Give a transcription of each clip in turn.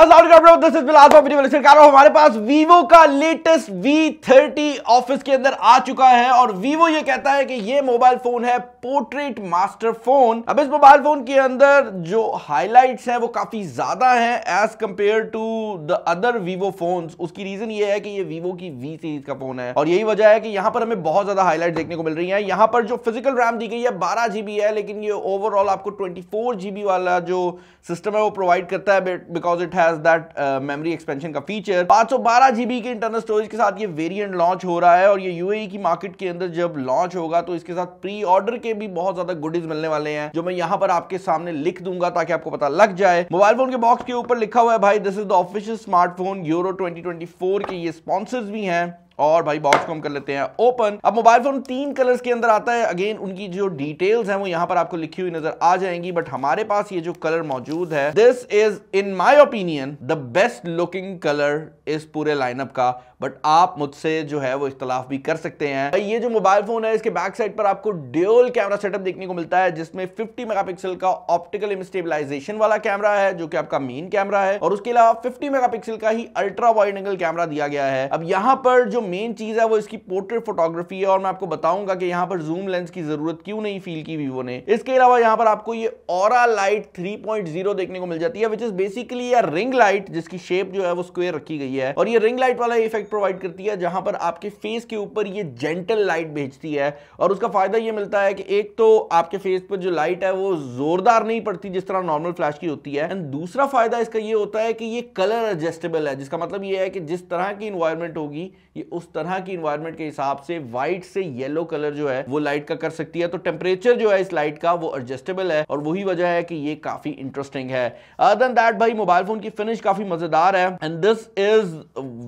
This is हमारे पास Vivo का लेटेस्ट V30 ऑफिस के अंदर आ चुका है और Vivo ये कहता है कि ये मोबाइल फोन है पोर्ट्रेट मास्टर फोन अब इस मोबाइल फोन के अंदर जो हाइलाइट्स हैं वो काफी ज्यादा हैं as compare to the other Vivo phones उसकी रीजन ये है कि ये Vivo की V सीरीज का फोन है और यही वजह है कि यहाँ पर हमें बहुत ज्यादा हाईलाइट देखने को मिल रही है यहाँ पर जो फिजिकल रैम दी गई है बारह जीबी है लेकिन ये ओवरऑल आपको ट्वेंटी फोर जीबी वाला जो सिस्टम है वो प्रोवाइड करता है बिकॉज इट है हैज दैट मेमोरी एक्सपेंशन का फीचर 512 जीबी के इंटरनल स्टोरेज के साथ ये वेरिएंट लॉन्च हो रहा है और ये यूएई e की मार्केट के अंदर जब लॉन्च होगा तो इसके साथ प्री ऑर्डर के भी बहुत ज्यादा गुडीज मिलने वाले हैं जो मैं यहाँ पर आपके सामने लिख दूंगा ताकि आपको पता लग जाए मोबाइल फोन के बॉक्स के ऊपर लिखा हुआ है भाई this is the official smartphone Euro twenty के ये स्पॉन्सर्स भी हैं और भाई बॉक्स को हम कर लेते हैं ओपन अब मोबाइल फोन तीन कलर्स के अंदर आता है अगेन उनकी जो डिटेल्स हैं वो यहाँ पर आपको लिखी हुई नजर आ जाएंगी बट हमारे पास ये जो कलर मौजूद है this is in my opinion the best looking colour इस पूरे लाइनअप का बट आप मुझसे जो है वो इख्तलाफ भी कर सकते हैं ये जो मोबाइल फोन है इसके बैक साइड पर आपको ड्यूल कैमरा सेटअप देखने को मिलता है जिसमें 50 मेगापिक्सल का ऑप्टिकल स्टेबलाइजेशन वाला कैमरा है जो कि आपका मेन कैमरा है और उसके अलावा 50 मेगापिक्सल का ही अल्ट्रा वाइड एंगल कैमरा दिया गया है अब यहाँ पर जो मेन चीज़ है वो इसकी पोर्ट्रेट फोटोग्राफी है और मैं आपको बताऊंगा कि यहाँ पर जूम लेंस की जरूरत क्यों नहीं फील की वीवो ने इसके अलावा यहाँ पर आपको ये और लाइट 3.0 देखने को मिल जाती है विच इज बेसिकली या रिंग लाइट जिसकी शेप जो है वो स्क्वेयर रखी गई है और ये रिंग लाइट वाला इफेक्ट प्रोवाइड करती है जहां पर आपके फेस के ऊपर ये जेंटल लाइट भेजती है और उसका फायदा ये मिलता है कि एक तो आपके फेस पर जो लाइट है वो जोरदार नहीं पड़ती जिस तरह नॉर्मल फ्लैश की होती है एंड दूसरा फायदा इसका ये होता है कि ये कलर एडजस्टेबल है जिसका मतलब ये है कि जिस तरह की इन्वायरमेंट होगी ये उस तरह की इन्वायरमेंट के हिसाब से व्हाइट से येलो कलर जो है वो लाइट का कर सकती है तो टेम्परेचर जो है इस लाइट का वो एडजस्टेबल है और वही वजह है कि ये काफी इंटरेस्टिंग है अदर दैट भाई मोबाइल फोन की फिनिश काफी मजेदार है and this is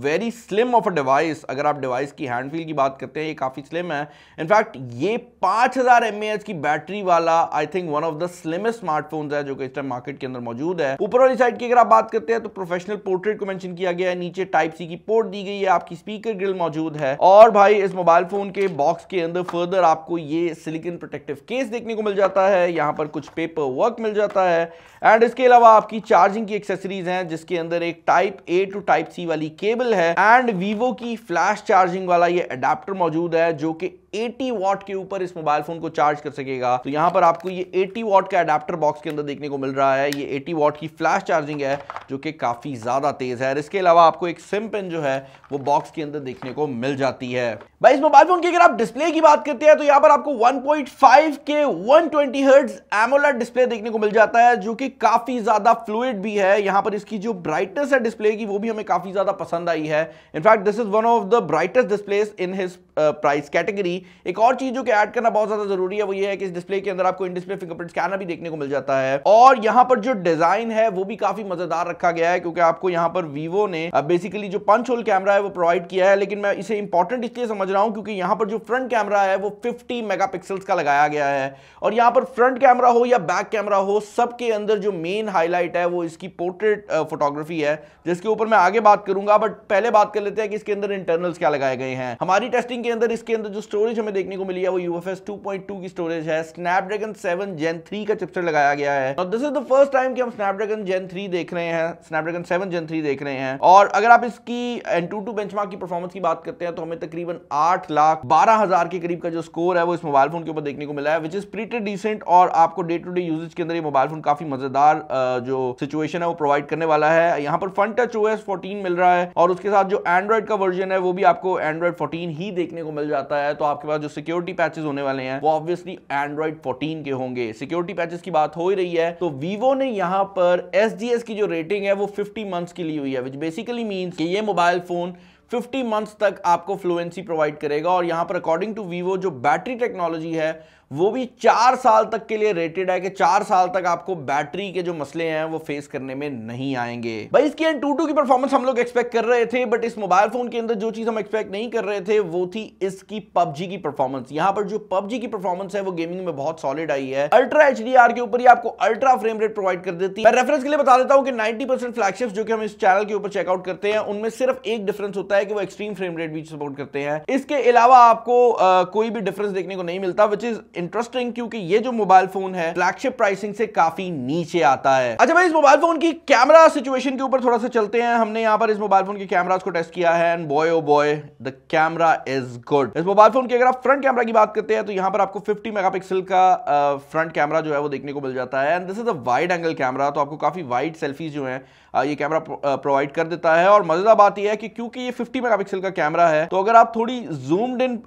very slim of a device अगर आप डिवाइस की हैंड फील की बात करते हैं ये काफी स्लिम है इनफैक्ट ये पांच हजार की बैटरी वाला I think one of the slimmest smartphone है जो कि इस टाइम मार्केट के अंदर मौजूद है ऊपर वाली साइड की अगर आप बात करते हैं तो प्रोफेशनल पोर्ट्रेट को मैंशन किया गया है नीचे टाइप सी की पोर्ट दी गई है आपकी स्पीकर ग्रिल मौजूद है और भाई इस मोबाइल फोन के बॉक्स के अंदर फर्दर आपको ये सिलिकन प्रोटेक्टिव केस देखने को मिल जाता है यहाँ पर कुछ पेपर वर्क मिल जाता है एंड इसके अलावा आपकी चार्जिंग की एक्सेसरीज हैं जिसके अंदर एक type A to type C वाली केबल है एंड वीवो की फ्लैश चार्जिंग वाला ये अडेप्टर मौजूद है जो कि 80 वॉट के ऊपर इस मोबाइल फोन को चार्ज कर सकेगा तो यहां पर आपको ये 80 वॉट का अडाप्टर बॉक्स के अंदर देखने को मिल रहा है ये 80 वॉट की फ्लैश चार्जिंग है जो कि काफ़ी ज़्यादा तेज़ है इसके अलावा आपको एक सिम पिन जो है वो बॉक्स के अंदर देखने को मिल जाती है भाई इस मोबाइल फोन की अगर आप डिस्प्ले की बात करते हैं तो यहाँ पर आपको 1.5 के 120 हर्ट्ज एमोलेड डिस्प्ले देखने को मिल जाता है जो कि काफ़ी ज़्यादा फ्लूड भी है यहाँ पर इसकी जो ब्राइटनेस है डिस्प्ले की वो भी हमें काफ़ी ज़्यादा पसंद आई है in fact this is one of the brightest displays in his price category एक और चीज जो कि ऐड करना बहुत ज्यादा जरूरी है वो ये है कि इस डिस्प्ले के अंदर आपको इन डिस्प्ले फिंगरप्रिंट स्कैनर भी देखने को मिल जाता है और यहाँ पर जो डिजाइन है वो भी काफी मजेदार रखा गया है क्योंकि आपको यहाँ पर वीवो ने बेसिकली जो पंच होल कैमरा है वो प्रोवाइड किया है लेकिन मैं इसे इंपॉर्टेंट इसलिए समझ रहा हूँ क्योंकि यहाँ पर जो फ्रंट कैमरा है वो फिफ्टी मेगा का लगाया गया है और यहाँ पर फ्रंट कैमरा हो या बैक कैमरा हो सबके अंदर जो मेन हाईलाइट है वो इसकी पोर्ट्रेट फोटोग्राफी है जिसके ऊपर मैं आगे बात करूंगा बट पहले बात कर लेते हैं कि इसके अंदर इंटरनल्स क्या लगाए गए हैं हमारी टेस्टिंग के अंदर इसके अंदर जो स्टोरेज स्टोरेज हमें देखने को मिली है वो UFS 2.2 की स्टोरेज है Snapdragon 7 Gen 3 का चिपसेट लगाया गया है और this is the first time कि हम Snapdragon Gen 3 देख रहे हैं Snapdragon 7 Gen 3 देख रहे हैं और अगर आप इसकी N22 बेंचमार्क की परफॉर्मेंस की बात करते हैं तो हमें तकरीबन आठ लाख बारह हजार के करीब का जो स्कोर है वो इस मोबाइल फोन के ऊपर देखने को मिला है विच इज प्रीटी डिसेंट और आपको डे टू डे यूजेज के अंदर ये मोबाइल फोन काफी मजेदार जो सिचुएशन है वो प्रोवाइड करने वाला है यहाँ पर फ्रंट टच ओ एस मिल रहा है और उसके साथ जो एंड्रॉइड का वर्जन है वो भी आपको एंड्रॉइड 14 ही देखने को मिल जाता है तो आप आपके पास जो सिक्योरिटी पैचेस होने वाले हैं वो ऑब्वियसली एंड्रॉइड 14 के होंगे सिक्योरिटी पैचेस की बात हो ही रही है तो वीवो ने यहाँ पर एस की जो रेटिंग है वो फिफ्टी मंथ्स की ली हुई है विच बेसिकली मीन्स कि ये मोबाइल फोन 50 मंथ्स तक आपको फ्लुएंसी प्रोवाइड करेगा और यहाँ पर अकॉर्डिंग टू वीवो जो बैटरी टेक्नोलॉजी है वो भी चार साल तक के लिए रेटेड है कि चार साल तक आपको बैटरी के जो मसले हैं वो फेस करने में नहीं आएंगे भाई इसकी एन टू की परफॉर्मेंस हम लोग एक्सपेक्ट कर रहे थे बट इस मोबाइल फोन के अंदर जो चीज हम एक्सपेक्ट नहीं कर रहे थे वो थी इसकी पबजी की परफॉर्मेंस यहाँ पर जो पबजी की परफॉर्मेंस है वो गेमिंग में बहुत सॉलिड आई है अल्ट्रा एच के ऊपर ही आपको अल्ट्रा फ्रेम रेट प्रोवाइड कर देती है रेफरेंस के लिए बता देता हूँ कि नाइनटी फ्लैगशिप जो कि हम इस चैनल के ऊपर चेकआउट करते हैं उनमें सिर्फ एक डिफरेंस होता है कि वो एक्सट्रीम फ्रेम रेट भी सपोर्ट करते हैं इसके अलावा आपको कोई भी डिफरेंस देखने को नहीं मिलता विच इज इंटरेस्टिंग क्योंकि ये जो मोबाइल फोन है फ्लैगशिप प्राइसिंग से काफी नीचे आता है अच्छा भाई इस मोबाइल फोन की कैमरा सिचुएशन के ऊपर थोड़ा सा चलते हैं हमने यहाँ पर इस मोबाइल फोन के कैमराज को टेस्ट किया है and boy oh boy the camera is good इस मोबाइल फोन की अगर आप फ्रंट कैमरा की बात करते हैं तो यहाँ पर आपको फिफ्टी मेगा का फ्रंट कैमरा जो है वो देखने को मिल जाता है and this is a wide angle camera तो आपको काफी वाइड सेल्फीज जो है ये कैमरा प्रोवाइड कर देता है और मजेदार बात यह है कि क्योंकि ये 50 मेगापिक्सल का कैमरा है तो अगर आप थोड़ी जूम्ड इन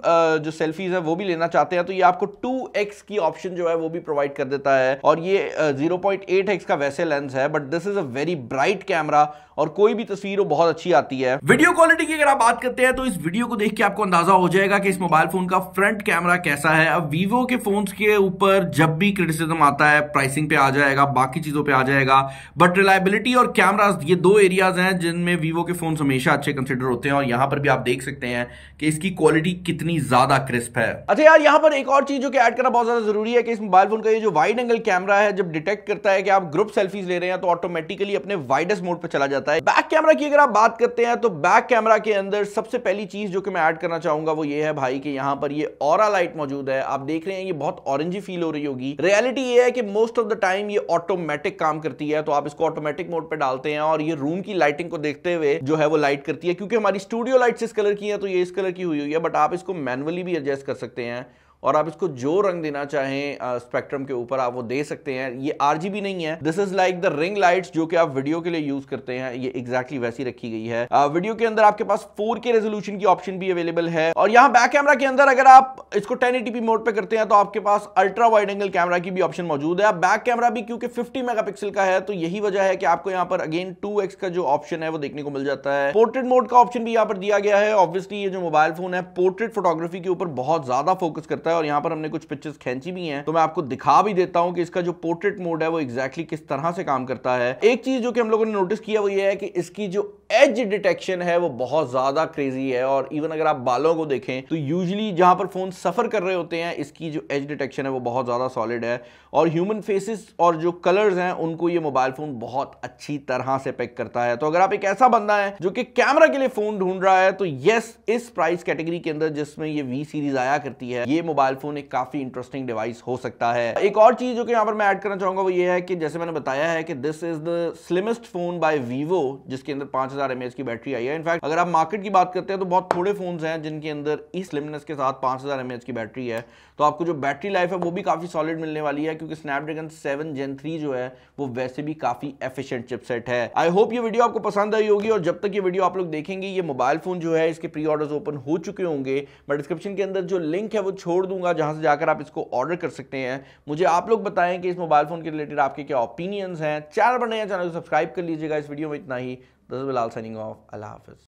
जो सेल्फीज है वो भी लेना चाहते हैं तो ये आपको टू 2x की ऑप्शन जो है वो भी प्रोवाइड कर देता है और ये 0.8x का वैसे लेंस है but this is a very bright camera और कोई भी तस्वीर हो बहुत अच्छी आती है वीडियो क्वालिटी की अगर आप बात करते हैं तो इस वीडियो को देख के आपको अंदाजा हो जाएगा कि इस मोबाइल फोन का फ्रंट कैमरा कैसा है अब वीवो के फोन्स के ऊपर जब भी क्रिटिसिज्म आता है प्राइसिंग पे आ जाएगा बाकी चीजों पे आ जाएगा बट रिलायबिलिटी और कैमराज ये दो एरियाज हैं जिनमें वीवो के फोन हमेशा अच्छे कंसिडर होते हैं और यहां पर भी आप देख सकते हैं कि इसकी क्वालिटी कितनी ज्यादा क्रिस्प है अच्छा यार यहां पर एक और चीज जो कि ऐड करना बहुत ज़्यादा ज़रूरी है कि इस मोबाइल फ़ोन का ये जो वाइड एंगल कैमरा है जब डिटेक्ट करता है कि आप ग्रुप सेल्फीज ले रहे हैं तो ऑटोमेटिकली अपने वाइडेस्ट मोड पर चला जाता है बैक कैमरा की अगर आप बात करते हैं तो बैक कैमरा के अंदर सबसे पहली चीज़ जो कि मैं ऐड करना चाहूंगा वो ये है भाई कि यहाँ पर ये और लाइट मौजूद है आप देख रहे हैं ये बहुत ऑरेंजी फील हो रही होगी रियलिटी ये है कि मोस्ट ऑफ द टाइम ये ऑटोमेटिक काम करती है तो आप इसको ऑटोमेटिक मोड पर डालते हैं और ये रूम की लाइटिंग को देखते हुए जो है वो लाइट करती है क्योंकि हमारी स्टूडियो लाइट्स इस कलर की है तो ये इस कलर की हुई हुई है बट आप इसको मैनुअली भी एडजस्ट कर सकते हैं और आप इसको जो रंग देना चाहें स्पेक्ट्रम के ऊपर आप वो दे सकते हैं ये आरजीबी नहीं है this is like the ring lights जो कि आप वीडियो के लिए यूज करते हैं ये एग्जैक्टली exactly वैसी रखी गई है आ, वीडियो के अंदर आपके पास फोर के रेजोल्यूशन की ऑप्शन भी अवेलेबल है और यहाँ बैक कैमरा के अंदर अगर आप इसको एटीपी मोड पर करते हैं तो आपके पास अल्ट्रा वाइड एंगल कैमरा की भी ऑप्शन मौजूद है बैक कैमरा भी क्योंकि फिफ्टी मेगा का है तो यही वजह है कि आपको यहाँ पर अगेन टू का जो ऑप्शन है वो देखने को मिल जाता है पोर्ट्रेट मोड का ऑप्शन भी यहाँ पर दिया गया है ऑब्वियसली ये जो मोबाइल फोन है पोर्ट्रेट फोटोग्राफी के ऊपर बहुत ज्यादा फोकस करता है है और यहाँ पर हमने कुछ पिक्चर्स खींची भी हैं तो मैं आपको दिखा भी देता हूँ कि इसका जो पोर्ट्रेट मोड है वो एग्जैक्टली किस तरह से काम करता है एक चीज जो कि हम लोगों ने नोटिस किया वो ये है कि इसकी जो एज डिटेक्शन है वो बहुत ज्यादा क्रेजी है और इवन अगर आप बालों को देखें तो यूजली जहां पर फोन सफर कर रहे होते हैं इसकी जो एज डिटेक्शन है वो बहुत ज्यादा सॉलिड है और ह्यूमन फेसेस और जो कलर्स हैं उनको ये मोबाइल फोन बहुत अच्छी तरह से पैक करता है तो अगर आप एक ऐसा बंदा है जो कि कैमरा के लिए फोन ढूंढ रहा है तो यस इस प्राइस कैटेगरी के अंदर जिसमें ये वी सीरीज आया करती है ये मोबाइल मोबाइल फोन एक काफी इंटरेस्टिंग डिवाइस हो सकता है एक और चीज जो कि यहाँ पर मैं ऐड करना चाहूंगा वो ये है कि जैसे मैंने बताया है कि this is the slimmest phone by Vivo जिसके अंदर पांच हजार की बैटरी आई है इनफैक्ट अगर आप मार्केट की बात करते हैं तो बहुत थोड़े फोन हैं जिनके अंदर इस स्लिमनेस के साथ पांच हजार की बैटरी है तो आपको जो बैटरी लाइफ है वो भी काफी सॉलिड मिलने वाली है क्योंकि स्नैपड्रैगन सेवन जेन थ्री जो है वो वैसे भी काफी एफिशिएंट चिपसेट है आई होप ये वीडियो आपको पसंद आई होगी और जब तक ये वीडियो आप लोग देखेंगे ये मोबाइल फोन जो है इसके प्री ऑर्डर्स ओपन हो चुके होंगे मैं डिस्क्रिप्शन के अंदर जो लिंक है वो छोड़ दूँ दूंगा जहां से जाकर आप इसको ऑर्डर कर सकते हैं मुझे आप लोग बताएं कि इस मोबाइल फ़ोन के रिलेटेड आपके क्या ओपिनियंस हैं चैनल पर चैनल को सब्सक्राइब कर लीजिएगा इस वीडियो में इतना ही दस बिलाल सैनिंग ऑफ अल्लाह हाफिज़